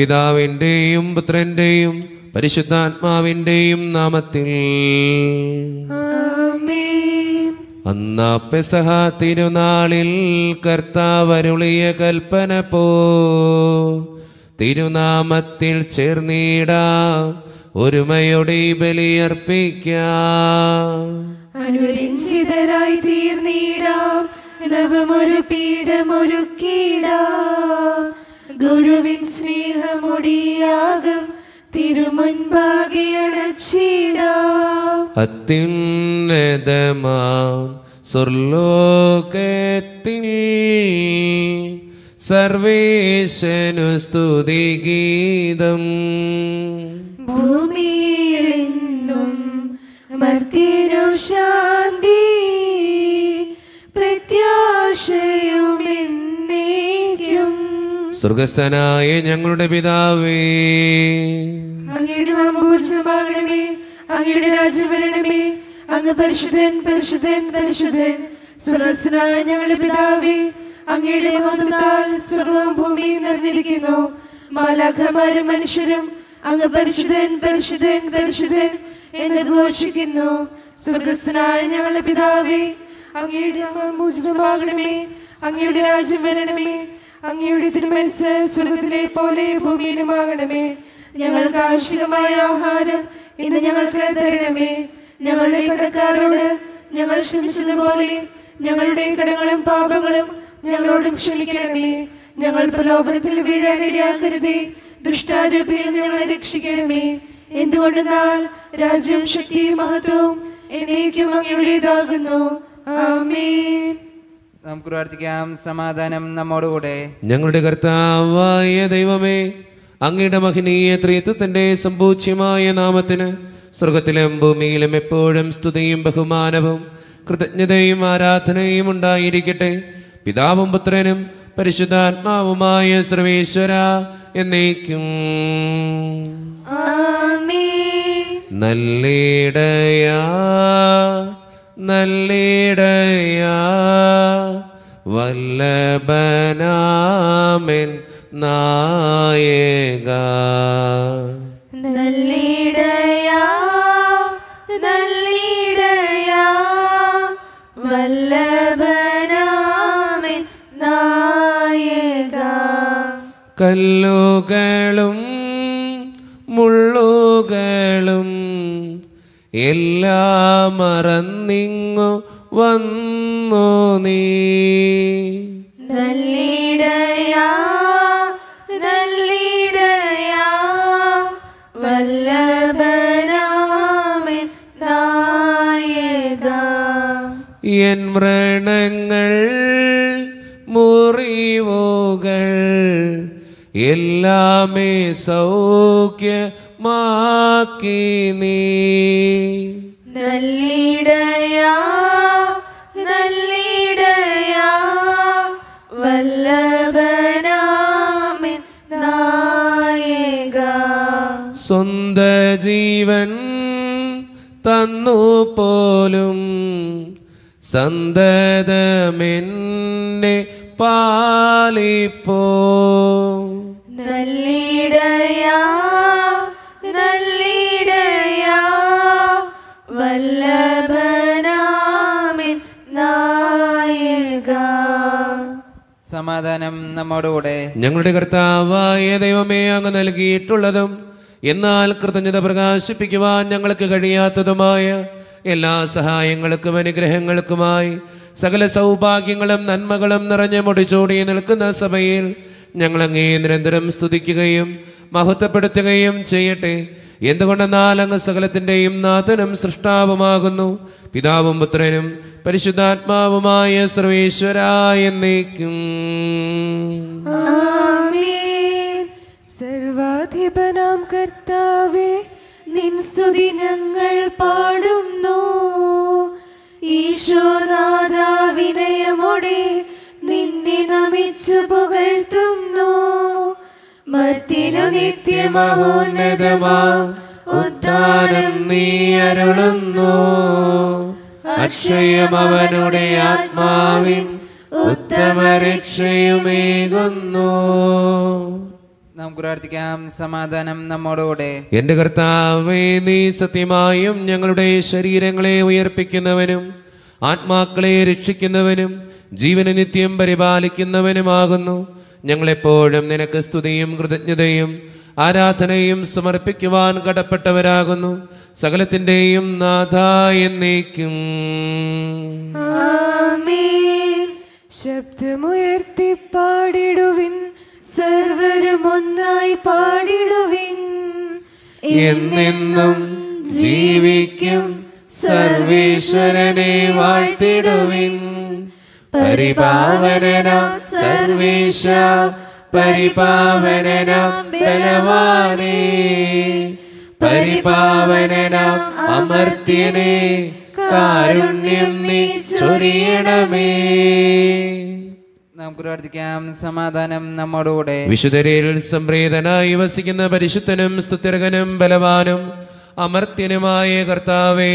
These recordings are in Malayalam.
പിതാവിൻ്റെയും പുത്രൻ്റെയും പരിശുദ്ധാത്മാവിൻ്റെയും നാമത്തിൽ അന്ന പെസഹ തിരുനാളിൽ കർത്താവരുളിയ കൽപ്പന പോ തിരുനാമത്തിൽ ചേർന്നീട ഒരുമയോടെ ബലിയർപ്പിക്കാം അനുരഞ്ജിതരായി നവമൊരു പീഠമൊരു കീടാം ഗുരുവിൻ സ്നേഹമുടിയാകും തിരുമുൻപാകെ സർവേശനു സ്തുതി ഗീതം സ്തുതിഗീതം ഭൂമിയിലെന്നും മർത്തിനു ശാന്തി പ്രത്യാശയോ സ്വർഗസ്ഥനായ ഞങ്ങളുടെ പിതാവേ അങ്ങയുടെ നമ്പൂജനമാകണമേ അങ്ങയുടെ രാജ്യം വരണമേ അങ്ങ് പരിശുദ്ധൻ പരിശുദ്ധൻ പരിശുദ്ധൻ സ്വർഗസ്ഥനായ ഞങ്ങളുടെ പിതാവേ അങ്ങയുടെ മതത്താൽ സർവവും ഭൂമിയും നിറഞ്ഞിരിക്കുന്നു മാലാഖമാരും മനുഷ്യരും അങ്ങ് പരിശുദ്ധൻ പരിശുദ്ധൻ പരിശുദ്ധൻ എന്ന് ഘോഷിക്കുന്നു സ്വർഗസ്ഥനായ ഞങ്ങളുടെ പിതാവേ അങ്ങയുടെ പൂജിതമാകണമേ അങ്ങയുടെ രാജ്യം വരണമേ അങ്ങയുടെ തിരുമനസ് സ്വർഗത്തിലെ പോലെ ഭൂമിയിലുമാകണമേ ഞങ്ങൾക്ക് ആവശ്യമായ ആഹാരം ഇന്ന് ഞങ്ങൾക്ക് തരണമേ ഞങ്ങളുടെ കടക്കാരോട് ഞങ്ങൾ ക്ഷമിച്ചതുപോലെ ഞങ്ങളുടെ കടങ്ങളും പാപങ്ങളും ഞങ്ങളോടും ക്ഷമിക്കണമേ ഞങ്ങൾ പ്രലോഭനത്തിൽ വീഴാനിടയാക്കരുതേ ദുഷ്ടാരൂപിയിൽ ഞങ്ങളെ രക്ഷിക്കണമേ എന്തുകൊണ്ടെന്നാൽ രാജ്യം ശക്തിയും മഹത്വവും എന്നേക്കും അങ്ങയുടേതാകുന്നു ആമേൻ നമുക്ക് പ്രാർത്ഥിക്കാം സമാധാനം നമ്മോടുകൂടെ ഞങ്ങളുടെ കർത്താവായ ദൈവമേ അങ്ങയുടെ മഹനീയ ത്രിത്വത്തിന്റെ സമ്പൂച്ഛ്യമായ നാമത്തിന് സ്വർഗത്തിലും ഭൂമിയിലും എപ്പോഴും സ്തുതിയും ബഹുമാനവും കൃതജ്ഞതയും ആരാധനയും ഉണ്ടായിരിക്കട്ടെ പിതാവും പുത്രനും പരിശുദ്ധാത്മാവുമായ സർവേശ്വര എന്നേക്കും നല്ലിടയാ നല്ലിടയാ വല്ലഭനാമൻ നായക നായക കല്ലുകളും മുള്ളുകളും എല്ലാം മറന്നിങ്ങു വന്നു നീ എൻ വ്രണങ്ങൾ മുറിവുകൾ എല്ലാമേ സൗഖ്യമാക്കി നീ നല്ലിട സ്വന്ത ജീവൻ തന്നു പോലും സന്തതമെന്നെ പാലിപ്പോ സമാധാനം നമ്മോടുകൂടെ ഞങ്ങളുടെ കർത്താവായ ദൈവമേ അങ്ങ് നൽകിയിട്ടുള്ളതും എന്നാൽ കൃതജ്ഞത പ്രകാശിപ്പിക്കുവാൻ ഞങ്ങൾക്ക് കഴിയാത്തതുമായ എല്ലാ സഹായങ്ങൾക്കും അനുഗ്രഹങ്ങൾക്കുമായി സകല സൗഭാഗ്യങ്ങളും നന്മകളും നിറഞ്ഞ് മുടിച്ചോടി നിൽക്കുന്ന സഭയിൽ ഞങ്ങളങ്ങേ നിരന്തരം സ്തുതിക്കുകയും മഹത്വപ്പെടുത്തുകയും ചെയ്യട്ടെ എന്തുകൊണ്ടെന്നാൽ അങ്ങ് സകലത്തിൻ്റെയും നാഥനും സൃഷ്ടാവുമാകുന്നു പിതാവും പുത്രനും പരിശുദ്ധാത്മാവുമായ സർവേശ്വരായ നീക്കും പ്രതിഭനാം കർത്താവേ നിൻ സ്തുതി ഞങ്ങൾ പാടുന്നു ഈശോനാഥ വിനയമോടെ നിന്നെ നമിച്ചു പുകഴ്ത്തുന്നു മത്തിനു നിത്യമഹോന്നതമാ ഉദ്ധാനം നീ അരുളുന്നു അക്ഷയം അവനുടെ ആത്മാവിൻ ഉത്തമ രക്ഷയുമേകുന്നു പ്രാർത്ഥിക്കാം സമാധാനം എന്റെ കർത്താവേ നീ സത്യമായും ഞങ്ങളുടെ ശരീരങ്ങളെ ഉയർപ്പിക്കുന്നവനും ആത്മാക്കളെ രക്ഷിക്കുന്നവനും ജീവനെ നിത്യം പരിപാലിക്കുന്നവനുമാകുന്നു ഞങ്ങളെപ്പോഴും നിനക്ക് സ്തുതിയും കൃതജ്ഞതയും ആരാധനയും സമർപ്പിക്കുവാൻ കടപ്പെട്ടവരാകുന്നു സകലത്തിൻ്റെയും നാഥ എന്നേക്കും ശബ്ദമുയർത്തി പാടിടുവിൻ സർവരും ഒന്നായി പാടിടുവിൻ എന്നെന്നും ജീവിക്കും സർവേശ്വരനെ വാഴ്ത്തിടുവിൻ പരിപാവനം സർവേശ പരിപാവനം ബലവാനേ പരിപാവനം അമർത്യനെ കാരുണ്യം നീ ചൊരിയണമേ നമുക്ക് പ്രാർത്ഥിക്കാം സമാധാനം നമ്മോടുകൂടെ വിശുദ്ധരിൽ സംപ്രീതനായി വസിക്കുന്ന പരിശുദ്ധനും സ്തുത്യർഹനും ബലവാനും അമർത്യനുമായ കർത്താവേ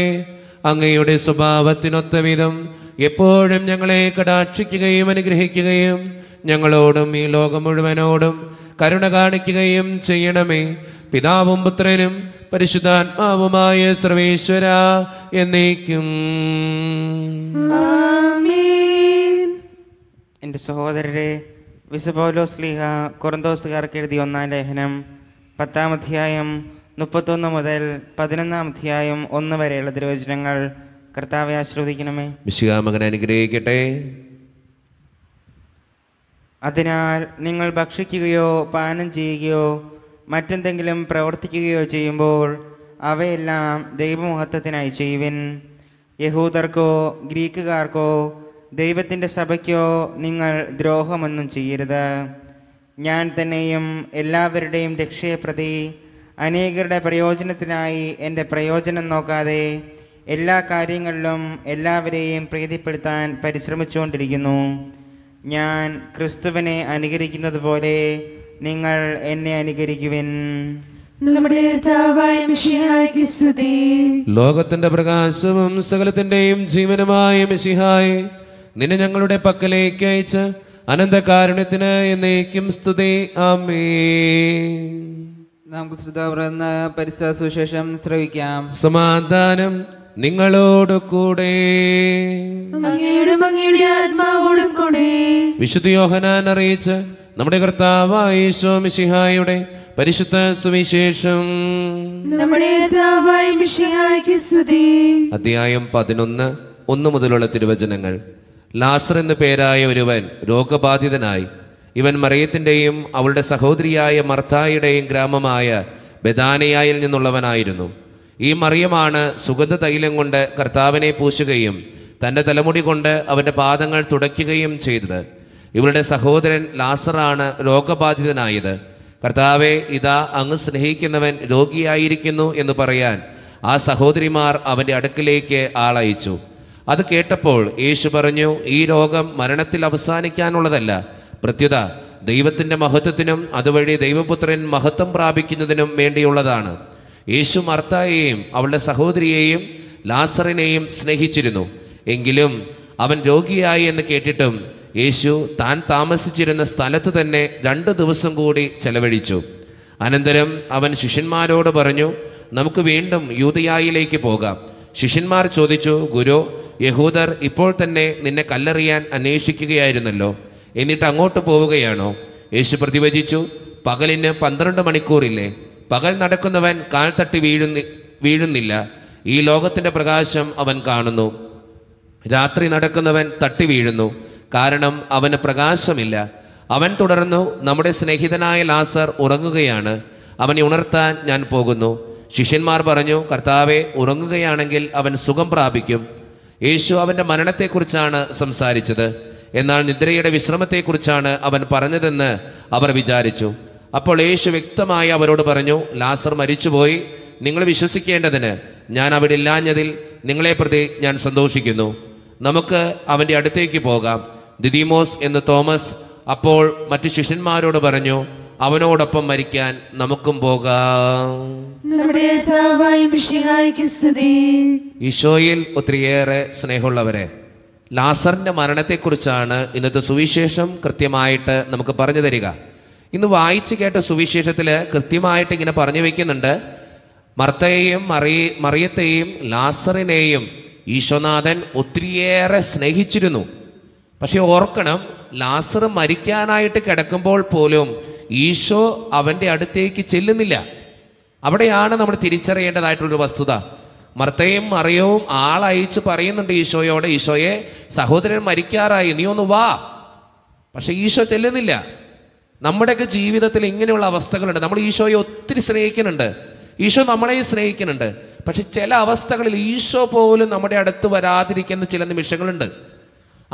അങ്ങയുടെ സ്വഭാവത്തിനൊത്ത വിധം എപ്പോഴും ഞങ്ങളെ കടാക്ഷിക്കുകയും അനുഗ്രഹിക്കുകയും ഞങ്ങളോടും ഈ ലോകം മുഴുവനോടും കരുണ കാണിക്കുകയും ചെയ്യണമേ പിതാവും പുത്രനും പരിശുദ്ധാത്മാവുമായ സർവേശ്വര എന്നേക്കും എൻ്റെ സഹോദരരെ വിസപൗലോ സ്ലീഹ കുറന്തോസുകാർക്ക് എഴുതിയ ഒന്നാം ലേഖനം പത്താം അധ്യായം മുപ്പത്തൊന്ന് മുതൽ പതിനൊന്നാം അധ്യായം ഒന്ന് വരെയുള്ള തിരുവചനങ്ങൾ കർത്താവെ ആശ്രവദിക്കണമേ വിശുകാമകൻ അനുഗ്രഹിക്കട്ടെ അതിനാൽ നിങ്ങൾ ഭക്ഷിക്കുകയോ പാനം ചെയ്യുകയോ മറ്റെന്തെങ്കിലും പ്രവർത്തിക്കുകയോ ചെയ്യുമ്പോൾ അവയെല്ലാം ദൈവമഹത്വത്തിനായി ചെയ്യുവിൻ യഹൂദർക്കോ ഗ്രീക്കുകാർക്കോ ദൈവത്തിൻ്റെ സഭയ്ക്കോ നിങ്ങൾ ദ്രോഹമൊന്നും ചെയ്യരുത് ഞാൻ തന്നെയും എല്ലാവരുടെയും രക്ഷയെ പ്രതി അനേകരുടെ പ്രയോജനത്തിനായി എൻ്റെ പ്രയോജനം നോക്കാതെ എല്ലാ കാര്യങ്ങളിലും എല്ലാവരെയും പ്രീതിപ്പെടുത്താൻ പരിശ്രമിച്ചുകൊണ്ടിരിക്കുന്നു ഞാൻ ക്രിസ്തുവിനെ അനുകരിക്കുന്നത് പോലെ നിങ്ങൾ എന്നെ അനുകരിക്കുവിൻ ലോകത്തിന്റെ പ്രകാശവും സകലത്തിന്റെയും ജീവനമായ മിഷിഹായി നിന്നെ ഞങ്ങളുടെ പക്കലേക്ക് അയച്ച് അനന്തകാരുണ്യത്തിന് എന്നേക്കും സ്തുതി ആമേ നമുക്ക് ശ്രുതാവർന്ന് പരിസ്ഥ ശ്രവിക്കാം സമാധാനം നിങ്ങളോട് കൂടെ കൂടെ വിശുദ്ധ യോഹനാൻ അറിയിച്ച് നമ്മുടെ കർത്താവായ ഈശോ മിശിഹായുടെ പരിശുദ്ധ സുവിശേഷം നമ്മുടെ അധ്യായം പതിനൊന്ന് ഒന്ന് മുതലുള്ള തിരുവചനങ്ങൾ ലാസർ എന്നു പേരായ ഒരുവൻ രോഗബാധിതനായി ഇവൻ മറിയത്തിൻ്റെയും അവളുടെ സഹോദരിയായ മർത്തായുടെയും ഗ്രാമമായ ബദാനയായിൽ നിന്നുള്ളവനായിരുന്നു ഈ മറിയമാണ് സുഗന്ധ തൈലം കൊണ്ട് കർത്താവിനെ പൂശുകയും തൻ്റെ തലമുടി കൊണ്ട് അവൻ്റെ പാദങ്ങൾ തുടയ്ക്കുകയും ചെയ്തത് ഇവളുടെ സഹോദരൻ ലാസറാണ് രോഗബാധിതനായത് കർത്താവെ ഇതാ അങ്ങ് സ്നേഹിക്കുന്നവൻ രോഗിയായിരിക്കുന്നു എന്ന് പറയാൻ ആ സഹോദരിമാർ അവൻ്റെ അടുക്കിലേക്ക് ആളയച്ചു അത് കേട്ടപ്പോൾ യേശു പറഞ്ഞു ഈ രോഗം മരണത്തിൽ അവസാനിക്കാനുള്ളതല്ല പ്രത്യുത ദൈവത്തിൻ്റെ മഹത്വത്തിനും അതുവഴി ദൈവപുത്രൻ മഹത്വം പ്രാപിക്കുന്നതിനും വേണ്ടിയുള്ളതാണ് യേശു മർത്തായെയും അവളുടെ സഹോദരിയെയും ലാസറിനെയും സ്നേഹിച്ചിരുന്നു എങ്കിലും അവൻ രോഗിയായി എന്ന് കേട്ടിട്ടും യേശു താൻ താമസിച്ചിരുന്ന സ്ഥലത്ത് തന്നെ രണ്ട് ദിവസം കൂടി ചെലവഴിച്ചു അനന്തരം അവൻ ശിഷ്യന്മാരോട് പറഞ്ഞു നമുക്ക് വീണ്ടും യൂതയായിലേക്ക് പോകാം ശിഷ്യന്മാർ ചോദിച്ചു ഗുരു യഹൂദർ ഇപ്പോൾ തന്നെ നിന്നെ കല്ലെറിയാൻ അന്വേഷിക്കുകയായിരുന്നല്ലോ എന്നിട്ട് അങ്ങോട്ട് പോവുകയാണോ യേശു പ്രതിവചിച്ചു പകലിന് പന്ത്രണ്ട് മണിക്കൂറില്ലേ പകൽ നടക്കുന്നവൻ കാൽ തട്ടി വീഴുന്നി വീഴുന്നില്ല ഈ ലോകത്തിൻ്റെ പ്രകാശം അവൻ കാണുന്നു രാത്രി നടക്കുന്നവൻ തട്ടി വീഴുന്നു കാരണം അവന് പ്രകാശമില്ല അവൻ തുടർന്നു നമ്മുടെ സ്നേഹിതനായ ലാസർ ഉറങ്ങുകയാണ് അവനെ ഉണർത്താൻ ഞാൻ പോകുന്നു ശിഷ്യന്മാർ പറഞ്ഞു കർത്താവെ ഉറങ്ങുകയാണെങ്കിൽ അവൻ സുഖം പ്രാപിക്കും യേശു അവൻ്റെ മരണത്തെക്കുറിച്ചാണ് സംസാരിച്ചത് എന്നാൽ നിദ്രയുടെ വിശ്രമത്തെക്കുറിച്ചാണ് അവൻ പറഞ്ഞതെന്ന് അവർ വിചാരിച്ചു അപ്പോൾ യേശു വ്യക്തമായി അവരോട് പറഞ്ഞു ലാസർ മരിച്ചുപോയി നിങ്ങൾ വിശ്വസിക്കേണ്ടതിന് ഞാൻ അവിടെ ഇല്ലാഞ്ഞതിൽ നിങ്ങളെ പ്രതി ഞാൻ സന്തോഷിക്കുന്നു നമുക്ക് അവൻ്റെ അടുത്തേക്ക് പോകാം ദിദിമോസ് എന്ന് തോമസ് അപ്പോൾ മറ്റു ശിഷ്യന്മാരോട് പറഞ്ഞു അവനോടൊപ്പം മരിക്കാൻ നമുക്കും പോകാം ഈശോയിൽ ഒത്തിരിയേറെ സ്നേഹമുള്ളവരെ ലാസറിന്റെ മരണത്തെക്കുറിച്ചാണ് ഇന്നത്തെ സുവിശേഷം കൃത്യമായിട്ട് നമുക്ക് പറഞ്ഞു തരിക ഇന്ന് വായിച്ചു കേട്ട സുവിശേഷത്തിൽ കൃത്യമായിട്ട് ഇങ്ങനെ പറഞ്ഞു വെക്കുന്നുണ്ട് മർത്തയെയും മറിയ മറിയത്തെയും ലാസറിനെയും ഈശോനാഥൻ ഒത്തിരിയേറെ സ്നേഹിച്ചിരുന്നു പക്ഷെ ഓർക്കണം ലാസർ മരിക്കാനായിട്ട് കിടക്കുമ്പോൾ പോലും ഈശോ അവൻ്റെ അടുത്തേക്ക് ചെല്ലുന്നില്ല അവിടെയാണ് നമ്മൾ തിരിച്ചറിയേണ്ടതായിട്ടുള്ളൊരു വസ്തുത മർത്തയും മറിയവും ആളയച്ച് പറയുന്നുണ്ട് ഈശോയോട് ഈശോയെ സഹോദരൻ മരിക്കാറായി നീ ഒന്ന് വാ പക്ഷെ ഈശോ ചെല്ലുന്നില്ല നമ്മുടെയൊക്കെ ജീവിതത്തിൽ ഇങ്ങനെയുള്ള അവസ്ഥകളുണ്ട് നമ്മൾ ഈശോയെ ഒത്തിരി സ്നേഹിക്കുന്നുണ്ട് ഈശോ നമ്മളെയും സ്നേഹിക്കുന്നുണ്ട് പക്ഷെ ചില അവസ്ഥകളിൽ ഈശോ പോലും നമ്മുടെ അടുത്ത് വരാതിരിക്കുന്ന ചില നിമിഷങ്ങളുണ്ട്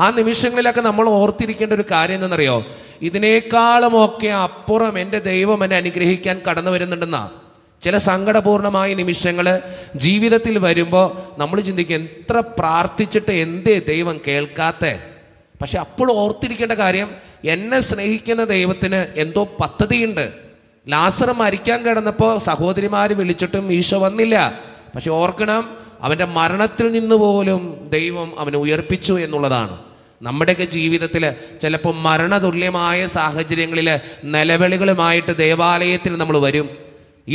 ആ നിമിഷങ്ങളിലൊക്കെ നമ്മൾ ഓർത്തിരിക്കേണ്ട ഒരു കാര്യം എന്തെന്നറിയോ ഇതിനേക്കാളുമൊക്കെ അപ്പുറം എൻ്റെ ദൈവം എന്നെ അനുഗ്രഹിക്കാൻ കടന്നു വരുന്നുണ്ടെന്നാ ചില സങ്കടപൂർണമായ നിമിഷങ്ങൾ ജീവിതത്തിൽ വരുമ്പോൾ നമ്മൾ ചിന്തിക്കും എത്ര പ്രാർത്ഥിച്ചിട്ട് എന്തേ ദൈവം കേൾക്കാത്ത പക്ഷെ അപ്പോൾ ഓർത്തിരിക്കേണ്ട കാര്യം എന്നെ സ്നേഹിക്കുന്ന ദൈവത്തിന് എന്തോ പദ്ധതിയുണ്ട് ലാസർ മരിക്കാൻ കിടന്നപ്പോൾ സഹോദരിമാർ വിളിച്ചിട്ടും ഈശോ വന്നില്ല പക്ഷെ ഓർക്കണം അവൻ്റെ മരണത്തിൽ നിന്ന് പോലും ദൈവം അവനെ ഉയർപ്പിച്ചു എന്നുള്ളതാണ് നമ്മുടെയൊക്കെ ജീവിതത്തിൽ ചിലപ്പോൾ മരണതുല്യമായ സാഹചര്യങ്ങളിൽ നിലവിളികളുമായിട്ട് ദേവാലയത്തിൽ നമ്മൾ വരും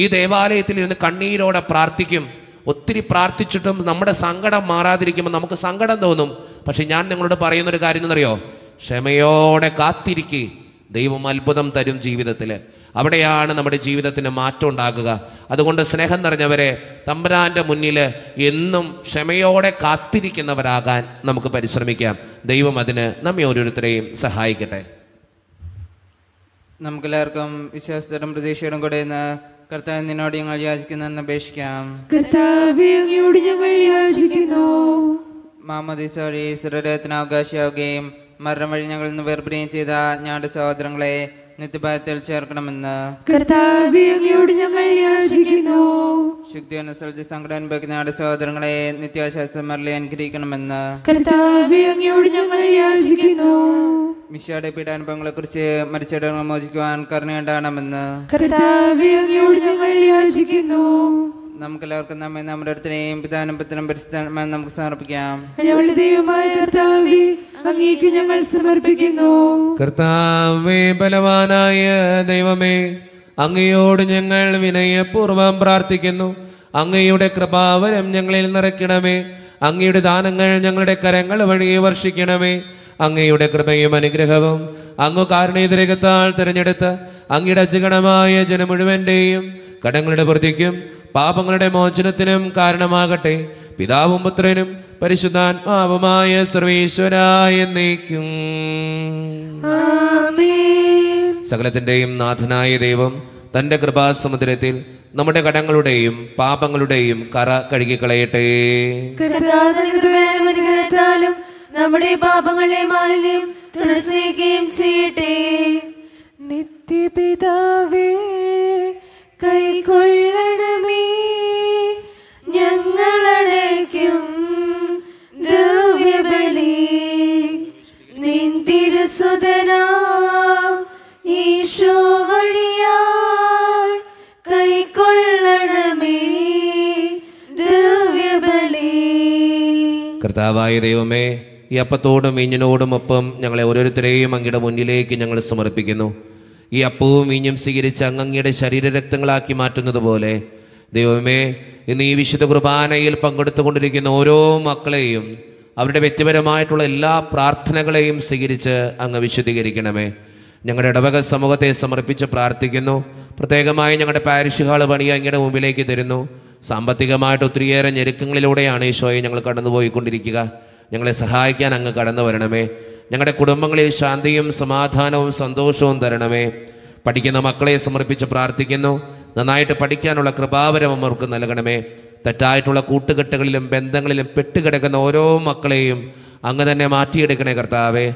ഈ ദേവാലയത്തിൽ ഇരുന്ന് കണ്ണീരോടെ പ്രാർത്ഥിക്കും ഒത്തിരി പ്രാർത്ഥിച്ചിട്ടും നമ്മുടെ സങ്കടം മാറാതിരിക്കുമ്പോൾ നമുക്ക് സങ്കടം തോന്നും പക്ഷെ ഞാൻ നിങ്ങളോട് പറയുന്നൊരു കാര്യം എന്നറിയോ ക്ഷമയോടെ കാത്തിരിക്കേ ദൈവം അത്ഭുതം തരും ജീവിതത്തിൽ അവിടെയാണ് നമ്മുടെ ജീവിതത്തിന് മാറ്റം ഉണ്ടാകുക അതുകൊണ്ട് സ്നേഹം നിറഞ്ഞവരെ തമ്പുരാൻ്റെ മുന്നിൽ എന്നും ക്ഷമയോടെ കാത്തിരിക്കുന്നവരാകാൻ നമുക്ക് പരിശ്രമിക്കാം ദൈവം അതിന് നമ്മെ ഓരോരുത്തരെയും സഹായിക്കട്ടെ നമുക്കെല്ലാവർക്കും വിശ്വാസത്തോടും പ്രതീക്ഷയോടും കൂടെ ഇന്ന് കർത്താവ് നിന്നോട് ഞങ്ങൾ യാചിക്കുന്നെന്ന് അപേക്ഷിക്കാം കർത്താവ് ഞങ്ങൾ യാചിക്കുന്നു മാമദീസ് വഴി സുരരത്നാവകാശിയാവുകയും മരണം വഴി ഞങ്ങൾ ഇന്ന് വേർപെടുകയും ചെയ്ത ഞങ്ങളുടെ സഹോദരങ്ങളെ നിത്യഭാരത്തിൽ ചേർക്കണമെന്ന് ഞങ്ങൾ യാചിക്കുന്നു ശുദ്ധി അനുസരിച്ച് സങ്കടം അനുഭവിക്കുന്ന സഹോദരങ്ങളെ നിത്യാശ്വാസമരളെ അനുഗ്രഹിക്കണമെന്ന് ഞങ്ങൾ യാചിക്കുന്നു മിഷയുടെ പീഡാനുഭവങ്ങളെ കുറിച്ച് മരിച്ചിടങ്ങൾ മോചിക്കുവാൻ കരുണയുണ്ടാകണമെന്ന് കർത്താവ് ഞങ്ങൾ യാചിക്കുന്നു നമുക്ക് എല്ലാവർക്കും നമ്മെ നമ്മുടെ അടുത്തിനെയും പിതാനും പുത്രനും പരിസ്ഥാനം നമുക്ക് സമർപ്പിക്കാം ദൈവമായ കർത്താവേ അങ്ങേക്ക് ഞങ്ങൾ സമർപ്പിക്കുന്നു കർത്താവേ ബലവാനായ ദൈവമേ അങ്ങയോട് ഞങ്ങൾ വിനയപൂർവ്വം പ്രാർത്ഥിക്കുന്നു അങ്ങയുടെ കൃപാവരം ഞങ്ങളിൽ നിറയ്ക്കണമേ അങ്ങയുടെ ദാനങ്ങൾ ഞങ്ങളുടെ കരങ്ങൾ വഴി വർഷിക്കണമേ അങ്ങയുടെ കൃപയും അനുഗ്രഹവും അങ്ങ് കാരണേതിരകത്താൽ തിരഞ്ഞെടുത്ത് അങ്ങയുടെ അജഗണമായ ജനം മുഴുവൻ്റെയും കടങ്ങളുടെ വൃത്തിക്കും പാപങ്ങളുടെ മോചനത്തിനും കാരണമാകട്ടെ പിതാവും പുത്രനും പരിശുദ്ധാത്മാവുമായ സർവീശ്വരായ നീക്കും സകലത്തിൻ്റെയും നാഥനായ ദൈവം തൻ്റെ കൃപാസമുദ്രത്തിൽ നമ്മുടെ കടങ്ങളുടെയും പാപങ്ങളുടെയും കറ കഴുകിക്കളയട്ടെ നമ്മുടെ പാപങ്ങളെ മാലിന്യം നിത്യപിതാവേ കർത്താവായ ദൈവമേ ഈ അപ്പത്തോടും വീഞ്ഞിനോടും ഒപ്പം ഞങ്ങളെ ഓരോരുത്തരെയും അങ്ങയുടെ മുന്നിലേക്ക് ഞങ്ങൾ സമർപ്പിക്കുന്നു ഈ അപ്പവും വീഞ്ഞും സ്വീകരിച്ച് അങ്ങയുടെ ശരീരരക്തങ്ങളാക്കി മാറ്റുന്നത് പോലെ ദൈവമേ ഇന്ന് ഈ വിശുദ്ധ കുർബാനയിൽ പങ്കെടുത്തുകൊണ്ടിരിക്കുന്ന ഓരോ മക്കളെയും അവരുടെ വ്യക്തിപരമായിട്ടുള്ള എല്ലാ പ്രാർത്ഥനകളെയും സ്വീകരിച്ച് അങ്ങ് വിശുദ്ധീകരിക്കണമേ ഞങ്ങളുടെ ഇടവക സമൂഹത്തെ സമർപ്പിച്ച് പ്രാർത്ഥിക്കുന്നു പ്രത്യേകമായി ഞങ്ങളുടെ പാരിഷ് ഹാൾ പണി അങ്ങയുടെ മുമ്പിലേക്ക് തരുന്നു സാമ്പത്തികമായിട്ട് ഒത്തിരിയേറെ ഞെരുക്കങ്ങളിലൂടെയാണ് ഈശോയെ ഞങ്ങൾ കടന്നുപോയിക്കൊണ്ടിരിക്കുക ഞങ്ങളെ സഹായിക്കാൻ അങ്ങ് കടന്നു വരണമേ ഞങ്ങളുടെ കുടുംബങ്ങളിൽ ശാന്തിയും സമാധാനവും സന്തോഷവും തരണമേ പഠിക്കുന്ന മക്കളെ സമർപ്പിച്ച് പ്രാർത്ഥിക്കുന്നു നന്നായിട്ട് പഠിക്കാനുള്ള കൃപാവരം അവർക്ക് നൽകണമേ തെറ്റായിട്ടുള്ള കൂട്ടുകെട്ടുകളിലും ബന്ധങ്ങളിലും പെട്ടുകിടക്കുന്ന ഓരോ മക്കളെയും അങ്ങ് തന്നെ മാറ്റിയെടുക്കണേ കർത്താവേ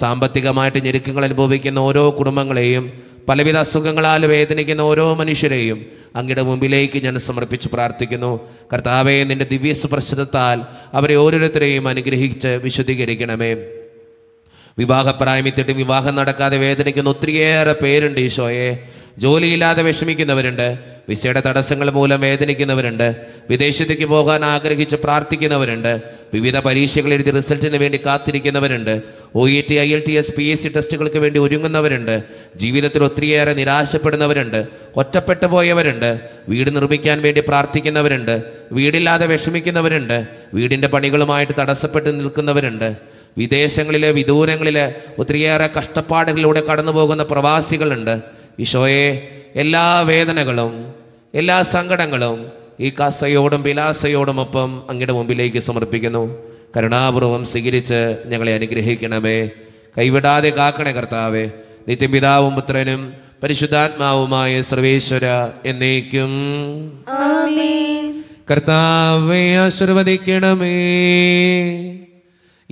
സാമ്പത്തികമായിട്ട് ഞെരുക്കങ്ങൾ അനുഭവിക്കുന്ന ഓരോ കുടുംബങ്ങളെയും പലവിധ അസുഖങ്ങളാൽ വേദനിക്കുന്ന ഓരോ മനുഷ്യരെയും അങ്ങയുടെ മുമ്പിലേക്ക് ഞാൻ സമർപ്പിച്ച് പ്രാർത്ഥിക്കുന്നു കർത്താവെ നിന്റെ ദിവ്യ സ്പർശനത്താൽ അവരെ ഓരോരുത്തരെയും അനുഗ്രഹിച്ച് വിശുദ്ധീകരിക്കണമേ വിവാഹപ്രായമിത്തിട്ട് വിവാഹം നടക്കാതെ വേദനിക്കുന്ന ഒത്തിരിയേറെ പേരുണ്ട് ഈശോയെ ജോലിയില്ലാതെ വിഷമിക്കുന്നവരുണ്ട് വിസയുടെ തടസ്സങ്ങൾ മൂലം വേദനിക്കുന്നവരുണ്ട് വിദേശത്തേക്ക് പോകാൻ ആഗ്രഹിച്ച് പ്രാർത്ഥിക്കുന്നവരുണ്ട് വിവിധ പരീക്ഷകൾ എഴുതി റിസൾട്ടിന് വേണ്ടി കാത്തിരിക്കുന്നവരുണ്ട് O E T I L T S P S C ടെസ്റ്റുകൾക്ക് വേണ്ടി ഒരുങ്ങുന്നവരുണ്ട് ജീവിതത്തിൽ ഒത്തിരിയേറെ നിരാശപ്പെടുന്നവരുണ്ട് ഒറ്റപ്പെട്ടു പോയവരുണ്ട് വീട് നിർമ്മിക്കാൻ വേണ്ടി പ്രാർത്ഥിക്കുന്നവരുണ്ട് വീടില്ലാതെ വിഷമിക്കുന്നവരുണ്ട് വീടിൻ്റെ പണികളുമായിട്ട് തടസ്സപ്പെട്ട് നിൽക്കുന്നവരുണ്ട് വിദേശങ്ങളിലെ വിദൂരങ്ങളിലെ ഒത്തിരിയേറെ കഷ്ടപ്പാടുകളിലൂടെ കടന്നു പോകുന്ന പ്രവാസികളുണ്ട് ഈശോയെ എല്ലാ വേദനകളും എല്ലാ സങ്കടങ്ങളും ഈ കസയോടും വിലാസയോടുമൊപ്പം അങ്ങയുടെ മുമ്പിലേക്ക് സമർപ്പിക്കുന്നു കരുണാപൂർവം സ്വീകരിച്ച് ഞങ്ങളെ അനുഗ്രഹിക്കണമേ കൈവിടാതെ കാക്കണേ കർത്താവേ നിത്യപിതാവും പുത്രനും പരിശുദ്ധാത്മാവുമായ സർവേശ്വര എന്നേക്കും കർത്താവെ ആശീർവദിക്കണമേ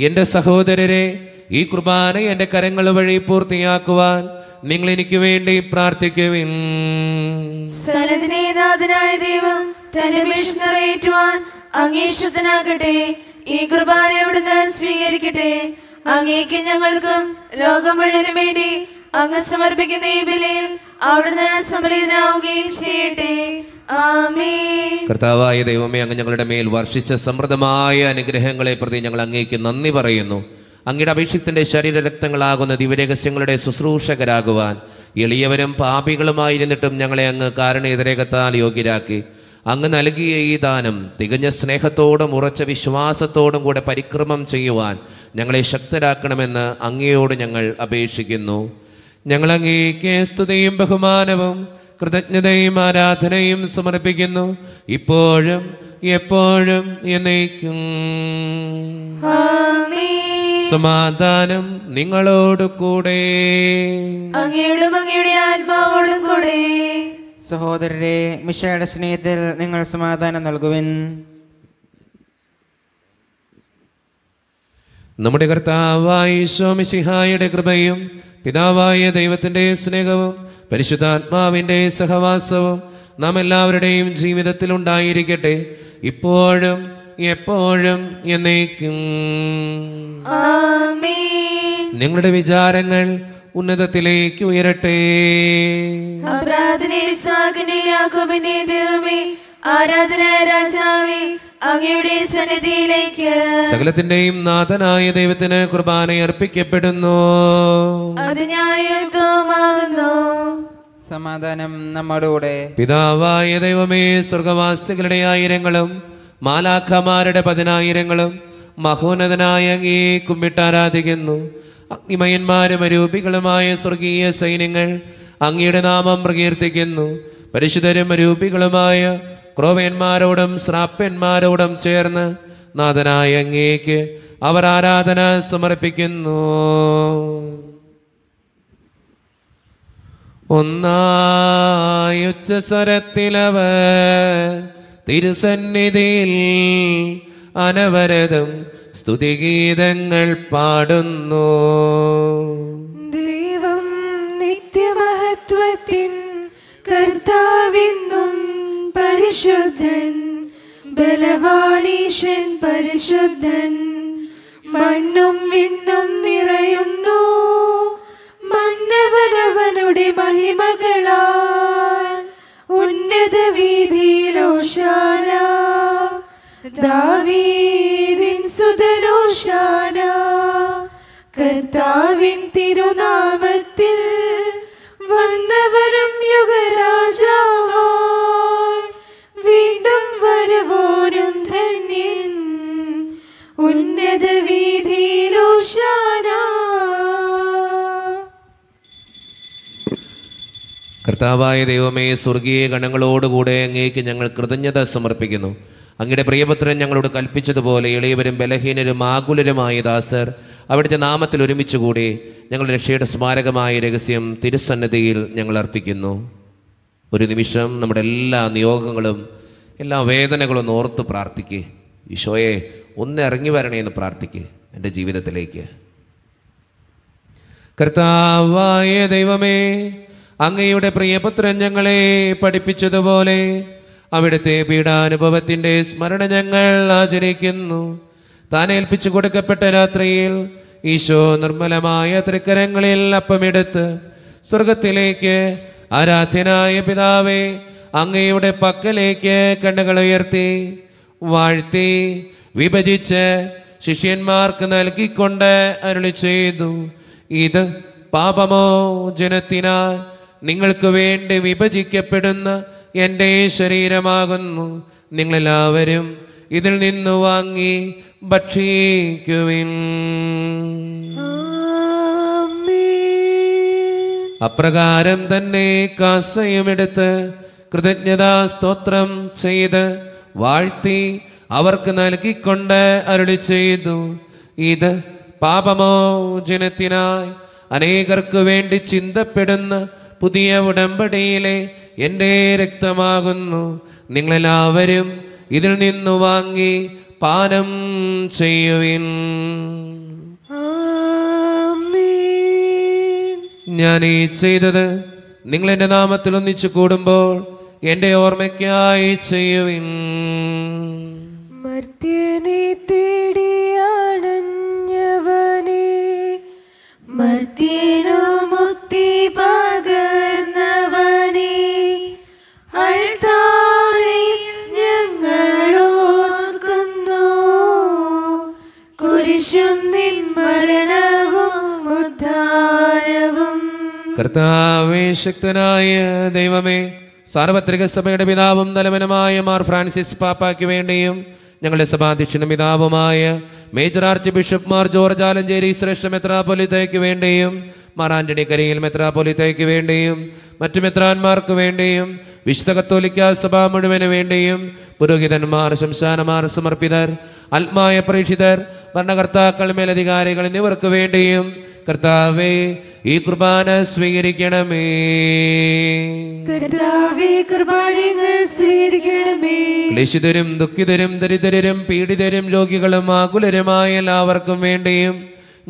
എൻ്റെ സഹോദരരെ ഈ കുർബാന എൻ്റെ കരങ്ങൾ വഴി പൂർത്തിയാക്കുവാൻ നിങ്ങൾ എനിക്ക് വേണ്ടി പ്രാർത്ഥിക്കുവിൻ സ്ഥലത്തിനേതാഥനായ ദൈവം തന്റെ ഭീഷണി നിറയേറ്റുവാൻ അങ്ങേശുദ്ധനാകട്ടെ ഈ കുർബാന അവിടുന്ന് സ്വീകരിക്കട്ടെ അങ്ങേക്ക് ഞങ്ങൾക്കും ലോകം മുഴുവനും വേണ്ടി അങ്ങ് സമർപ്പിക്കുന്ന ഈ ബലിയിൽ അവിടുന്ന് സമൃദ്ധനാവുകയും ചെയ്യട്ടെ കർത്താവായ ദൈവമേ അങ്ങ് ഞങ്ങളുടെ മേൽ വർഷിച്ച സമൃദ്ധമായ അനുഗ്രഹങ്ങളെ പ്രതി ഞങ്ങൾ അങ്ങേക്ക് നന്ദി പറയുന്നു അങ്ങയുടെ അഭിഷിക്തൻ്റെ ശരീരരക്തങ്ങളാകുന്ന ദിവരഹസ്യങ്ങളുടെ ശുശ്രൂഷകരാകുവാൻ എളിയവരും പാപികളുമായിരുന്നിട്ടും ഞങ്ങളെ അങ്ങ് കാരണേതരേകത്താൽ യോഗ്യരാക്കി അങ്ങ് നൽകിയ ഈ ദാനം തികഞ്ഞ സ്നേഹത്തോടും ഉറച്ച വിശ്വാസത്തോടും കൂടെ പരിക്രമം ചെയ്യുവാൻ ഞങ്ങളെ ശക്തരാക്കണമെന്ന് അങ്ങയോട് ഞങ്ങൾ അപേക്ഷിക്കുന്നു ഞങ്ങൾ അങ്ങേക്ക് സ്തുതിയും ബഹുമാനവും കൃതജ്ഞതയും ആരാധനയും സമർപ്പിക്കുന്നു ഇപ്പോഴും എപ്പോഴും എന്നേക്കും ആമേൻ സമാധാനം നിങ്ങളോട് കൂടെ സഹോദരരെ മിഷയുടെ സ്നേഹത്തിൽ നിങ്ങൾ സമാധാനം നൽകുവിൻ നമ്മുടെ കർത്താവായ ഈശോമിശിഹായുടെ കൃപയും പിതാവായ ദൈവത്തിൻ്റെ സ്നേഹവും പരിശുദ്ധാത്മാവിൻ്റെ സഹവാസവും നാം എല്ലാവരുടെയും ജീവിതത്തിൽ ഉണ്ടായിരിക്കട്ടെ ഇപ്പോഴും എപ്പോഴും എന്നേക്കും നിങ്ങളുടെ വിചാരങ്ങൾ ഉന്നതത്തിലേക്ക് ഉയരട്ടെ ആരാധന രാജാവേ അങ്ങയുടെ സന്നിധിയിലേക്ക് സകലത്തിന്റെയും നാഥനായ ദൈവത്തിന് കുർബാന അർപ്പിക്കപ്പെടുന്നു അത് ന്യായത്വമാകുന്നു സമാധാനം നമ്മോടുകൂടെ പിതാവായ ദൈവമേ സ്വർഗവാസികളുടെ ആയിരങ്ങളും മാലാഖമാരുടെ പതിനായിരങ്ങളും മഹോന്നതനായ അങ്ങേ കുമ്മിട്ടാരാധിക്കുന്നു അഗ്നിമയന്മാരും അരൂപികളുമായ സ്വർഗീയ സൈന്യങ്ങൾ അങ്ങയുടെ നാമം പ്രകീർത്തിക്കുന്നു പരിശുദ്ധരും അരൂപികളുമായ ക്രോവന്മാരോടും ശ്രാപ്യന്മാരോടും ചേർന്ന് നാഥനായ അങ്ങേക്ക് അവർ ആരാധന സമർപ്പിക്കുന്നു ഒന്നായുച്ച സ്വരത്തിലവ തിരുസന്നിധിയിൽ അനവരതും സ്തുതിഗീതങ്ങൾ പാടുന്നു ദൈവം നിത്യമഹത്വത്തിൻ കർത്താവിന്നും പരിശുദ്ധൻ ബലവാനീശൻ പരിശുദ്ധൻ മണ്ണും വിണ്ണും നിറയുന്നു മന്നവരവനുടെ മഹിമകളാ ഉന്നത വീതിയിലോഷാന ദാവീദിൻ സുതനോഷാന കർത്താവിൻ തിരുനാമത്തിൽ വന്നവരും യുഗരാജാവായി വീണ്ടും വരവോരും ധന്യൻ ഉന്നത വീതിയിലോഷാനാ കർത്താവായ ദൈവമേ സ്വർഗീയ ഗണങ്ങളോടുകൂടെ അങ്ങേക്ക് ഞങ്ങൾ കൃതജ്ഞത സമർപ്പിക്കുന്നു അങ്ങയുടെ പ്രിയപുത്രൻ ഞങ്ങളോട് കൽപ്പിച്ചതുപോലെ ഇളയവരും ബലഹീനരും ആകുലരുമായ ദാസർ അവിടുത്തെ നാമത്തിൽ ഒരുമിച്ചുകൂടി ഞങ്ങളുടെ രക്ഷയുടെ സ്മാരകമായ രഹസ്യം തിരുസന്നദ്ധിയിൽ ഞങ്ങൾ അർപ്പിക്കുന്നു ഒരു നിമിഷം നമ്മുടെ എല്ലാ നിയോഗങ്ങളും എല്ലാ വേദനകളും ഓർത്ത് പ്രാർത്ഥിക്കുക ഈശോയെ ഒന്ന് ഇറങ്ങി വരണേ എന്ന് പ്രാർത്ഥിക്കുക എൻ്റെ ജീവിതത്തിലേക്ക് കർത്താവായ ദൈവമേ അങ്ങയുടെ പ്രിയപുത്രൻ ഞങ്ങളെ പഠിപ്പിച്ചതുപോലെ അവിടുത്തെ പീഡാനുഭവത്തിൻ്റെ സ്മരണ ഞങ്ങൾ ആചരിക്കുന്നു താൻ ഏൽപ്പിച്ചു കൊടുക്കപ്പെട്ട രാത്രിയിൽ ഈശോ നിർമ്മലമായ തൃക്കരങ്ങളിൽ അപ്പമെടുത്ത് സ്വർഗത്തിലേക്ക് ആരാധ്യനായ പിതാവേ അങ്ങയുടെ പക്കലേക്ക് കണ്ണുകൾ ഉയർത്തി വാഴ്ത്തി വിഭജിച്ച് ശിഷ്യന്മാർക്ക് നൽകിക്കൊണ്ട് അരുളി ചെയ്തു ഇത് പാപമോ ജനത്തിനാൽ നിങ്ങൾക്ക് വേണ്ടി വിഭജിക്കപ്പെടുന്ന എൻ്റെ ശരീരമാകുന്നു നിങ്ങളെല്ലാവരും ഇതിൽ നിന്ന് വാങ്ങി ഭക്ഷിക്കുവിൻ അപ്രകാരം തന്നെ കാസയുമെടുത്ത് കൃതജ്ഞതാ സ്തോത്രം ചെയ്ത് വാഴ്ത്തി അവർക്ക് നൽകിക്കൊണ്ട് അരുളി ചെയ്തു ഇത് പാപമോചനത്തിനായി അനേകർക്ക് വേണ്ടി ചിന്തപ്പെടുന്ന പുതിയ ഉടമ്പടിയിലെ എൻ്റെ രക്തമാകുന്നു നിങ്ങളെല്ലാവരും ഇതിൽ നിന്നു വാങ്ങി പാനം ചെയ്യുവിൻ ഞാൻ ഈ ചെയ്തത് നിങ്ങൾ എൻ്റെ നാമത്തിൽ ഒന്നിച്ചു കൂടുമ്പോൾ എൻ്റെ ഓർമ്മയ്ക്കായി ചെയ്യുവിൻ മർത്യനെ തേടി പരിശക്തനായ ദൈവമേ സാർവത്രിക സഭയുടെ പിതാവും തലവനുമായ മാർ ഫ്രാൻസിസ് പാപ്പയ്ക്ക് വേണ്ടിയും ഞങ്ങളുടെ സഭാധ്യക്ഷനും പിതാവുമായ major archbishop Mar George Alencherry ശ്രേഷ്ഠ മെത്രാപൊലിത്തയ്ക്ക് വേണ്ടിയും മാർ ആന്റണി കരിയിൽ മെത്രാപൊലിത്തയ്ക്ക് വേണ്ടിയും മറ്റു മെത്രാന്മാർക്ക് വേണ്ടിയും വിശുദ്ധ കത്തോലിക്ക സഭ മുഴുവന് വേണ്ടിയും പുരോഹിതന്മാർ ശംശാനമാർ സമർപ്പിതർ ആത്മായ പ്രേക്ഷിതർ ഭരണകർത്താക്കൾ മേലധികാരികൾ എന്നിവർക്ക് വേണ്ടിയും കർത്താവേ ഈ കുർബാന സ്വീകരിക്കണമേ കർത്താവേ ക്ലേശിതരും ദുഃഖിതരും ദരിദ്രരും പീഡിതരും രോഗികളും ആകുലരുമായ എല്ലാവർക്കും വേണ്ടിയും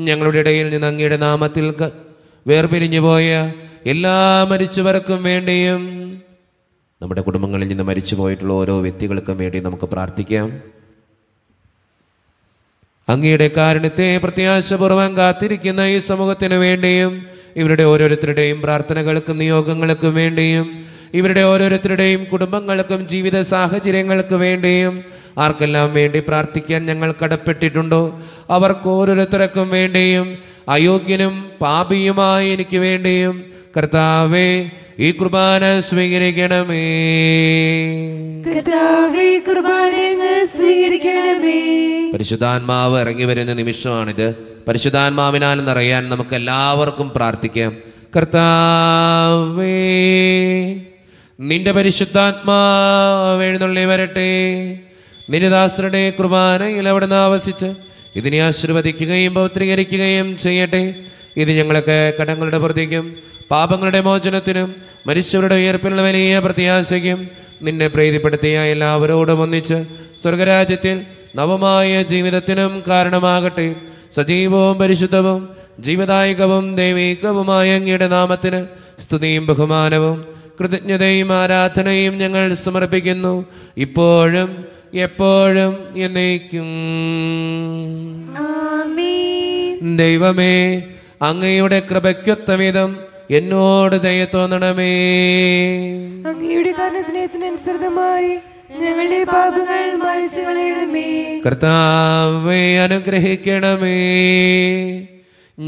ഞങ്ങളുടെ ഇടയിൽ നിന്ന് അങ്ങയുടെ നാമത്തിൽ വേർപിരിഞ്ഞുപോയ എല്ലാ മരിച്ചവർക്കും വേണ്ടിയും നമ്മുടെ കുടുംബങ്ങളിൽ നിന്ന് മരിച്ചു പോയിട്ടുള്ള ഓരോ വ്യക്തികൾക്കും വേണ്ടി നമുക്ക് പ്രാർത്ഥിക്കാം അങ്ങയുടെ കാരണത്തെ പ്രത്യാശപൂർവ്വം കാത്തിരിക്കുന്ന ഈ സമൂഹത്തിനു വേണ്ടിയും ഇവരുടെ ഓരോരുത്തരുടെയും പ്രാർത്ഥനകൾക്കും നിയോഗങ്ങൾക്കും വേണ്ടിയും ഇവരുടെ ഓരോരുത്തരുടെയും കുടുംബങ്ങൾക്കും ജീവിത സാഹചര്യങ്ങൾക്ക് വേണ്ടിയും ആർക്കെല്ലാം വേണ്ടി പ്രാർത്ഥിക്കാൻ ഞങ്ങൾ കടപ്പെട്ടിട്ടുണ്ടോ അവർക്ക് ഓരോരുത്തർക്കും വേണ്ടിയും അയോഗ്യനും പാപിയുമായ എനിക്ക് വേണ്ടിയും കർത്താവേ ഈ കുർബാന സ്വീകരിക്കണമേ സ്വീകരിക്കണമേ പരിശുദ്ധാത്മാവ് ഇറങ്ങി വരുന്ന നിമിഷമാണിത് പരിശുദ്ധാത്മാവിനാൽ എന്നറിയാൻ നമുക്ക് എല്ലാവർക്കും പ്രാർത്ഥിക്കാം കർത്താവേ നിന്റെ പരിശുദ്ധാത്മാവ് എഴുന്നള്ളി വരട്ടെ നിരദാസരുടെ കുർബാനയിൽ നിന്ന് ആവശിച്ച് ഇതിനെ ആശീർവദിക്കുകയും പൗത്രീകരിക്കുകയും ചെയ്യട്ടെ ഇത് ഞങ്ങൾക്ക് കടങ്ങളുടെ പ്രതിക്കും പാപങ്ങളുടെ മോചനത്തിനും മരിച്ചവരുടെ ഉയർപ്പിനുള്ള വലിയ പ്രത്യാശയ്ക്കും നിന്നെ പ്രീതിപ്പെടുത്തിയ എല്ലാവരോടും ഒന്നിച്ച് സ്വർഗരാജ്യത്തിൽ നവമായ ജീവിതത്തിനും കാരണമാകട്ടെ സജീവവും പരിശുദ്ധവും ജീവദായകവും ദൈവീകവുമായ അങ്ങയുടെ നാമത്തിന് സ്തുതിയും ബഹുമാനവും കൃതജ്ഞതയും ആരാധനയും ഞങ്ങൾ സമർപ്പിക്കുന്നു ഇപ്പോഴും എപ്പോഴും എന്നേക്കും ദൈവമേ അങ്ങയുടെ കൃപയ്ക്കൊത്തവിധം എന്നോട് ദയ തോന്നണമേ അങ്ങയുടെ കാരണത്തിനനുസൃതമായി ഞങ്ങളുടെ പാപങ്ങൾ മായസുകളയണമേ അനുഗ്രഹിക്കണമേ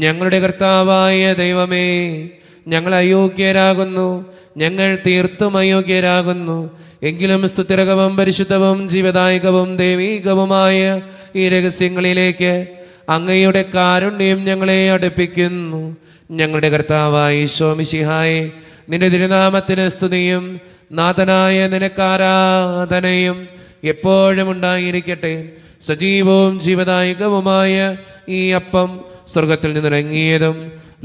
ഞങ്ങളുടെ കർത്താവായ ദൈവമേ ഞങ്ങൾ അയോഗ്യരാകുന്നു ഞങ്ങൾ തീർത്തും അയോഗ്യരാകുന്നു എങ്കിലും സ്തുതിരകവും പരിശുദ്ധവും ജീവദായകവും ദൈവീകവുമായ ഈ രഹസ്യങ്ങളിലേക്ക് അങ്ങയുടെ കാരുണ്യം ഞങ്ങളെ അടുപ്പിക്കുന്നു ഞങ്ങളുടെ കർത്താവായി ശോമിശിഹായി നിന്റെ തിരുനാമത്തിന് സ്തുതിയും നാഥനായ നിനക്കാരാധനയും എപ്പോഴും ഉണ്ടായിരിക്കട്ടെ സജീവവും ജീവദായകവുമായ ഈ അപ്പം സ്വർഗത്തിൽ നിന്നിറങ്ങിയതും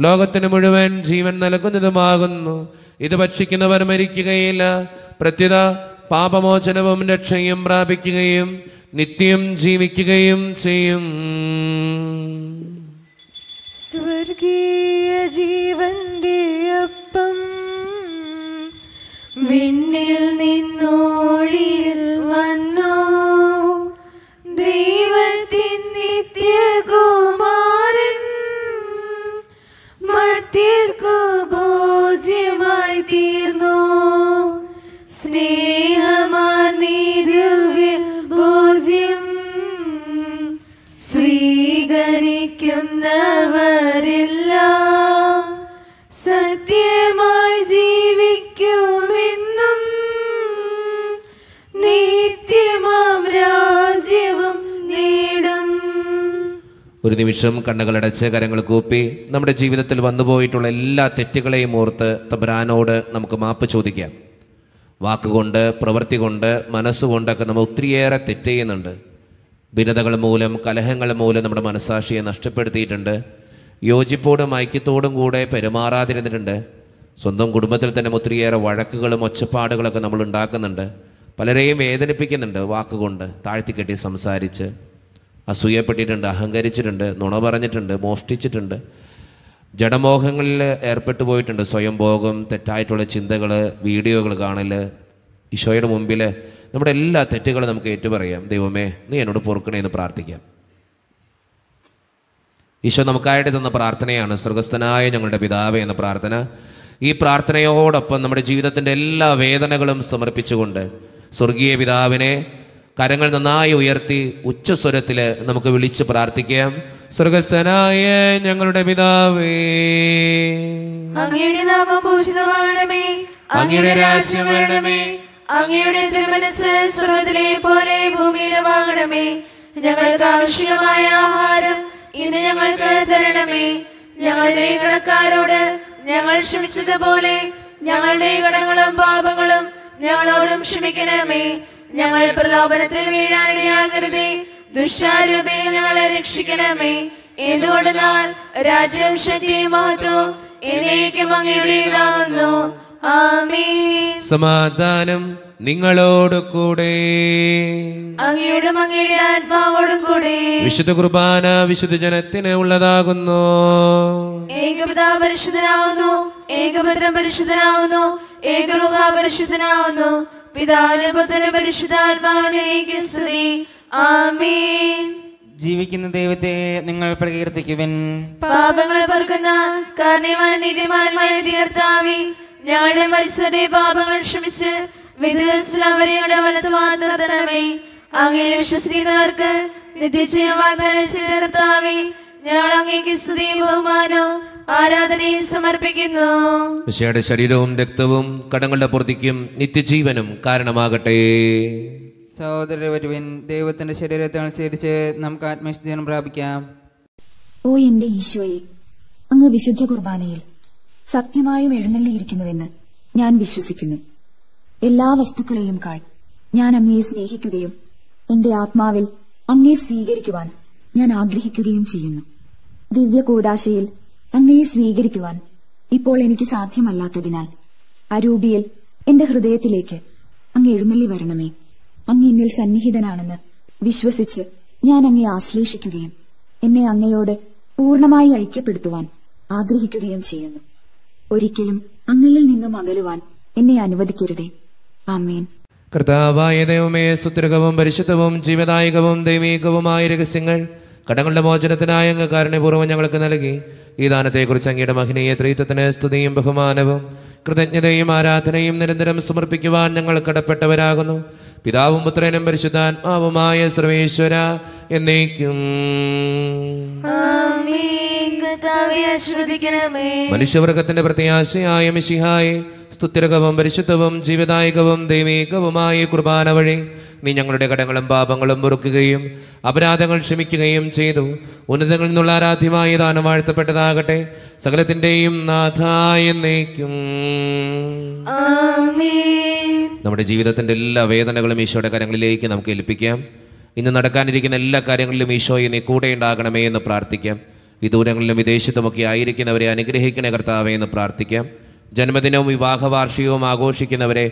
ലോകത്തിന് മുഴുവൻ ജീവൻ നൽകുന്നതുമാകുന്നു ഇത് ഭക്ഷിക്കുന്നവർ മരിക്കുകയില്ല പ്രത്യുത പാപമോചനവും രക്ഷയും പ്രാപിക്കുകയും നിത്യം ജീവിക്കുകയും ചെയ്യും സ്വർഗീയ ജീവന്റെ അപ്പം വിണ്ണിൽ നിന്നോഴിയിൽ വന്നോ ദൈവത്തിൻ നിത്യകുമാരൻ മർത്യർക്കു ഒരു നിമിഷം കണ്ണുകളടച്ച് കരങ്ങൾ കൂപ്പി നമ്മുടെ ജീവിതത്തിൽ വന്നുപോയിട്ടുള്ള എല്ലാ തെറ്റുകളെയും ഓർത്ത് തമ്പുരാനോട് നമുക്ക് മാപ്പ് ചോദിക്കാം വാക്കുകൊണ്ട് പ്രവൃത്തി കൊണ്ട് മനസ്സുകൊണ്ടൊക്കെ നമ്മൾ ഒത്തിരിയേറെ തെറ്റ് ചെയ്യുന്നുണ്ട് ഭിന്നതകൾ മൂലം കലഹങ്ങൾ മൂലം നമ്മുടെ മനസ്സാക്ഷിയെ നഷ്ടപ്പെടുത്തിയിട്ടുണ്ട് യോജിപ്പോടും ഐക്യത്തോടും കൂടെ പെരുമാറാതിരുന്നിട്ടുണ്ട് സ്വന്തം കുടുംബത്തിൽ തന്നെ ഒത്തിരിയേറെ വഴക്കുകളും ഒച്ചപ്പാടുകളൊക്കെ നമ്മൾ ഉണ്ടാക്കുന്നുണ്ട് പലരെയും വേദനിപ്പിക്കുന്നുണ്ട് വാക്കുകൊണ്ട് താഴ്ത്തിക്കെട്ടി സംസാരിച്ച് അസൂയപ്പെട്ടിട്ടുണ്ട് അഹങ്കരിച്ചിട്ടുണ്ട് നുണ പറഞ്ഞിട്ടുണ്ട് മോഷ്ടിച്ചിട്ടുണ്ട് ജഡമോഹങ്ങളിൽ ഏർപ്പെട്ടു പോയിട്ടുണ്ട് സ്വയംഭോഗം തെറ്റായിട്ടുള്ള ചിന്തകൾ വീഡിയോകൾ കാണൽ ഈശോയുടെ മുമ്പിൽ നമ്മുടെ എല്ലാ തെറ്റുകളും നമുക്ക് ഏറ്റുപറയാം ദൈവമേ നീ എന്നോട് പൊറുക്കണേ എന്ന് പ്രാർത്ഥിക്കാം ഈശോ നമുക്കായിട്ട് തന്ന പ്രാർത്ഥനയാണ് സ്വർഗസ്ഥനായ ഞങ്ങളുടെ പിതാവേ എന്ന പ്രാർത്ഥന ഈ പ്രാർത്ഥനയോടൊപ്പം നമ്മുടെ ജീവിതത്തിൻ്റെ എല്ലാ വേദനകളും സമർപ്പിച്ചുകൊണ്ട് സ്വർഗീയ പിതാവിനെ കരങ്ങൾ നന്നായി ഉയർത്തി ഉച്ചസ്വരത്തിൽ നമുക്ക് വിളിച്ച് പ്രാർത്ഥിക്കാം സ്വർഗസ്ഥനായ ഞങ്ങളുടെ പിതാവേ അങ്ങയുടെ നാമം പൂജിതമാകണമേ അങ്ങയുടെ രാജ്യം വരണമേ അങ്ങയുടെ തിരുമനസ് സ്വർഗത്തിലെ പോലെ ഭൂമിയിലുമാകണമേ ഞങ്ങൾക്ക് ആവശ്യമായ ആഹാരം ഇന്ന് ഞങ്ങൾക്ക് തരണമേ ഞങ്ങളുടെ കടക്കാരോട് ഞങ്ങൾ ക്ഷമിച്ചതുപോലെ ഞങ്ങളുടെ കടങ്ങളും പാപങ്ങളും ഞങ്ങളോടും ക്ഷമിക്കണമേ ഞങ്ങൾ പ്രലോഭനത്തിൽ വീഴാനിടയാകരുതേ ദുഷ്ടാരൂപേ ഞങ്ങളെ രക്ഷിക്കണമേ എന്തുകൊണ്ടെന്നാൽ രാജ്യം ശക്തിയും മഹത്വം എന്നേക്കും അങ്ങയുടേതാവുന്നു സമാധാനം നിങ്ങളോട് കൂടെ അങ്ങയുടെ അങ്ങയുടെ ആത്മാവോടും കൂടെ വിശുദ്ധ കുർബാന വിശുദ്ധ ജനത്തിന് ഉള്ളതാകുന്നു ഏകപിതാ പരിശുദ്ധനാവുന്നു ഏകപുത്രം പരിശുദ്ധനാവുന്നു ഏകരുഹ പരിശുദ്ധനാവുന്നു ജീവിക്കുന്ന ദൈവത്തെ നിങ്ങൾ പ്രകീർത്തിക്കുവൻ പാപങ്ങൾ പറക്കുന്ന കാരണമായ നീതിമാന്മായ തീർത്താവി ഞങ്ങളുടെ മരിച്ചവരുടെ പാപങ്ങൾ ക്ഷമിച്ച് വിദേശങ്ങളുടെ വലത്തുമാത്രമേ അങ്ങനെ വിശ്വസിക്കുന്നവർക്ക് നിത്യജയം വാഗ്ദാനം ചെയ്ത സ്തുതിയും ബഹുമാനവും ആരാധനയും മിശയുടെ ശരീരവും രക്തവും കടങ്ങളുടെ പ്രതിക്കും നിത്യജീവനും കാരണമാകട്ടെ സഹോദര ദൈവത്തിന്റെ ശരീരത്തെ അനുസരിച്ച് നമുക്ക് ആത്മീയജീവനം പ്രാപിക്കാം ഓ എന്റെ ഈശോയെ അങ്ങ് വിശുദ്ധ കുർബാനയിൽ സത്യമായും എഴുന്നള്ളിയിരിക്കുന്നുവെന്ന് ഞാൻ വിശ്വസിക്കുന്നു എല്ലാ വസ്തുക്കളെയും കാൾ ഞാൻ അങ്ങയെ സ്നേഹിക്കുകയും എന്റെ ആത്മാവിൽ അങ്ങയെ സ്വീകരിക്കുവാൻ ഞാൻ ആഗ്രഹിക്കുകയും ചെയ്യുന്നു കൂടാശയിൽ അങ്ങയെ സ്വീകരിക്കുവാൻ ഇപ്പോൾ എനിക്ക് സാധ്യമല്ലാത്തതിനാൽ അരൂപിയിൽ എന്റെ ഹൃദയത്തിലേക്ക് അങ്ങ് എഴുന്നള്ളി വരണമേ അങ്ങ് എന്നിൽ സന്നിഹിതനാണെന്ന് വിശ്വസിച്ച് ഞാൻ അങ്ങയെ ആശ്ലേഷിക്കുകയും എന്നെ അങ്ങയോട് പൂർണമായി ഐക്യപ്പെടുത്തുവാൻ ആഗ്രഹിക്കുകയും ചെയ്യുന്നു ഒരിക്കലും അങ്ങയിൽ നിന്നും അകലുവാൻ എന്നെ അനുവദിക്കരുതേ ആമേൻ കർത്താവായ ദൈവമേ സുത്രകവും പരിശുദ്ധവും ജീവദായകവും ദൈവീകവുമായ രഹസ്യങ്ങൾ കടങ്ങളുടെ മോചനത്തിനായ അങ്ങ് കാരണപൂർവ്വം ഞങ്ങൾക്ക് നൽകി ഈ ദാനത്തെക്കുറിച്ച് അങ്ങയുടെ മഹിനീയ ത്രീത്വത്തിന് സ്തുതിയും ബഹുമാനവും കൃതജ്ഞതയും ആരാധനയും നിരന്തരം സമർപ്പിക്കുവാൻ ഞങ്ങൾ കടപ്പെട്ടവരാകുന്നു പിതാവും പുത്രനും പരിശുദ്ധാത്മാവുമായ സർവേശ്വര എന്നേക്കും മനുഷ്യവർഗത്തിന്റെ പ്രത്യാശയായ മിശിഹായി സ്തുത്യരകവും പരിശുദ്ധവും ജീവദായകവും ദൈവീകവുമായ കുർബാന വഴി നീ ഞങ്ങളുടെ കടങ്ങളും പാപങ്ങളും മുറുക്കുകയും അപരാധങ്ങൾ ക്ഷമിക്കുകയും ചെയ്തു ഉന്നതങ്ങളിൽ നിന്നുള്ള ആരാധ്യമായ ദാനം വാഴ്ത്തപ്പെട്ടതാകട്ടെ സകലത്തിന്റെയും നാഥായ നമ്മുടെ ജീവിതത്തിന്റെ എല്ലാ വേദനകളും ഈശോയുടെ കരങ്ങളിലേക്ക് നമുക്ക് ഏൽപ്പിക്കാം ഇന്ന് നടക്കാനിരിക്കുന്ന എല്ലാ കാര്യങ്ങളിലും ഈശോയെ നീ കൂടെ ഉണ്ടാകണമേ എന്ന് പ്രാർത്ഥിക്കാം വിദൂരങ്ങളിലും വിദേശത്തുമൊക്കെ ആയിരിക്കുന്നവരെ അനുഗ്രഹിക്കണേ കർത്താവെ എന്ന് പ്രാർത്ഥിക്കാം ജന്മദിനവും വിവാഹ വാർഷികവും ആഘോഷിക്കുന്നവരെ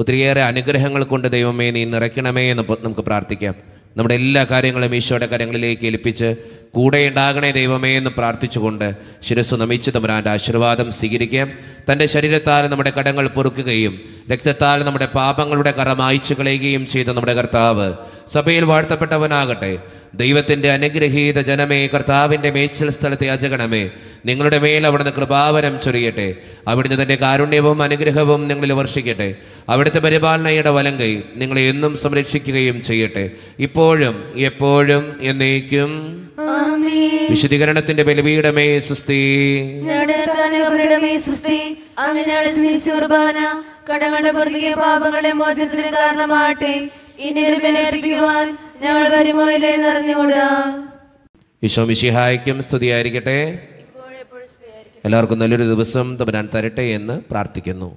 ഒത്തിരിയേറെ അനുഗ്രഹങ്ങൾ കൊണ്ട് ദൈവമേ നീ നിറയ്ക്കണമേ എന്ന് നമുക്ക് പ്രാർത്ഥിക്കാം നമ്മുടെ എല്ലാ കാര്യങ്ങളും ഈശോയുടെ കരങ്ങളിലേക്ക് ഏൽപ്പിച്ച് കൂടെ ഉണ്ടാകണേ ദൈവമേ എന്ന് പ്രാർത്ഥിച്ചുകൊണ്ട് ശിരസ് നമിച്ച് തമ്പുരാൻ്റെ ആശീർവാദം സ്വീകരിക്കാം തൻ്റെ ശരീരത്താൽ നമ്മുടെ കടങ്ങൾ പൊറുക്കുകയും രക്തത്താൽ നമ്മുടെ പാപങ്ങളുടെ കറ മായ്ച്ചു കളയുകയും ചെയ്ത നമ്മുടെ കർത്താവ് സഭയിൽ വാഴ്ത്തപ്പെട്ടവനാകട്ടെ ദൈവത്തിൻ്റെ അനുഗ്രഹീത ജനമേ കർത്താവിൻ്റെ മേച്ചൽ സ്ഥലത്തെ അജഗണമേ നിങ്ങളുടെ മേൽ അവിടുന്ന് കൃപാവനം ചൊരിയട്ടെ അവിടുന്ന് തൻ്റെ കാരുണ്യവും അനുഗ്രഹവും നിങ്ങളിൽ വർഷിക്കട്ടെ അവിടുത്തെ പരിപാലനയുടെ വലം കൈ നിങ്ങളെ എന്നും സംരക്ഷിക്കുകയും ചെയ്യട്ടെ ഇപ്പോഴും എപ്പോഴും എന്നേക്കും വിശദീകരണത്തിന്റെ ബലിപീഠമേ സുസ്തി കടകളുടെ പാപങ്ങളെ മോചനത്തിന് കാരണമാകട്ടെ ഇനി ബലിയർപ്പിക്കുവാൻ ഞങ്ങൾ വരുമോയിലേ നിറഞ്ഞുകൂടാ ഈശോമിഷിഹായ്ക്കും സ്തുതിയായിരിക്കട്ടെ എല്ലാവർക്കും നല്ലൊരു ദിവസം തമ്പരാൻ തരട്ടെ എന്ന് പ്രാർത്ഥിക്കുന്നു